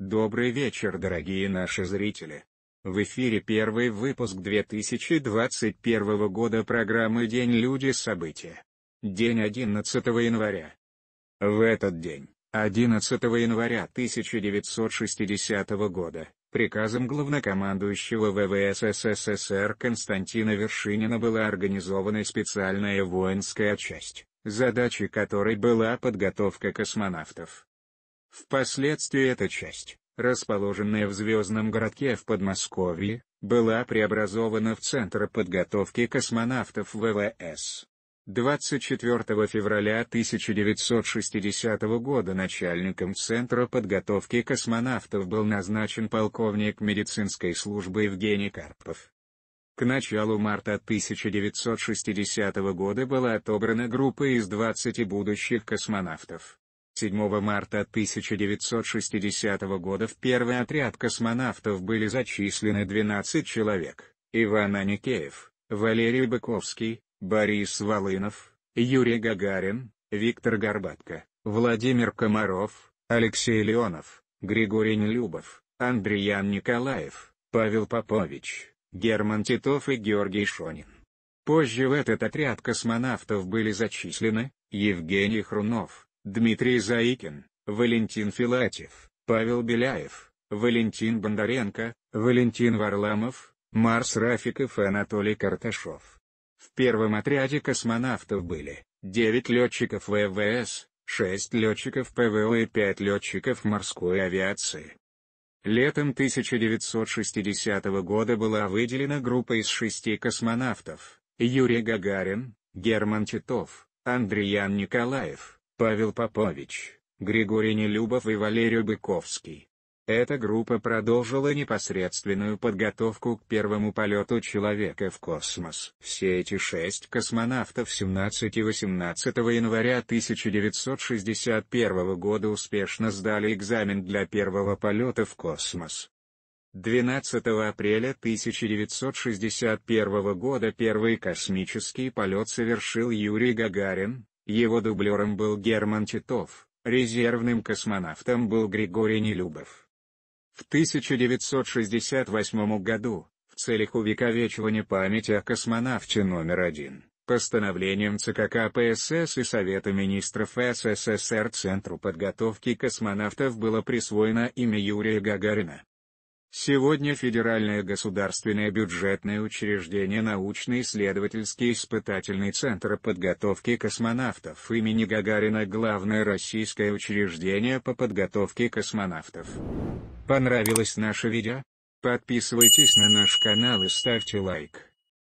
Добрый вечер, дорогие наши зрители! В эфире первый выпуск 2021 года программы «День люди. События». День 11 января. В этот день, 11 января 1960 года, приказом главнокомандующего ВВС СССР Константина Вершинина была организована специальная воинская часть, задачей которой была подготовка космонавтов Впоследствии эта часть, расположенная в Звездном городке в Подмосковье, была преобразована в Центр подготовки космонавтов ВВС. 24 февраля 1960 года начальником Центра подготовки космонавтов был назначен полковник медицинской службы Евгений Карпов. К началу марта 1960 года была отобрана группа из 20 будущих космонавтов. 7 марта 1960 года в первый отряд космонавтов были зачислены 12 человек. Иван Аникеев, Валерий Быковский, Борис Волынов, Юрий Гагарин, Виктор Горбатко, Владимир Комаров, Алексей Леонов, Григорий Нелюбов, Андриан Николаев, Павел Попович, Герман Титов и Георгий Шонин. Позже в этот отряд космонавтов были зачислены Евгений Хрунов, Дмитрий Заикин, Валентин Филатьев, Павел Беляев, Валентин Бондаренко, Валентин Варламов, Марс Рафиков и Анатолий Карташов. В первом отряде космонавтов были 9 летчиков ВВС, 6 летчиков ПВО и 5 летчиков морской авиации. Летом 1960 года была выделена группа из шести космонавтов – Юрий Гагарин, Герман Титов, Андриан Николаев, Павел Попович, Григорий Нелюбов и Валерий Быковский. Эта группа продолжила непосредственную подготовку к первому полету человека в космос. Все эти шесть космонавтов 17 и 18 января 1961 года успешно сдали экзамен для первого полета в космос. 12 апреля 1961 года первый космический полет совершил Юрий Гагарин, его дублером был Герман Титов, резервным космонавтом был Григорий Нелюбов. В 1968 году, в целях увековечивания памяти о космонавте номер один, постановлением ЦК КПСС и Совета министров СССР Центру подготовки космонавтов было присвоено имя Юрия Гагарина. Сегодня Федеральное государственное бюджетное учреждение научно-исследовательский испытательный центр подготовки космонавтов имени Гагарина главное российское учреждение по подготовке космонавтов. Понравилось наше видео? Подписывайтесь на наш канал и ставьте лайк.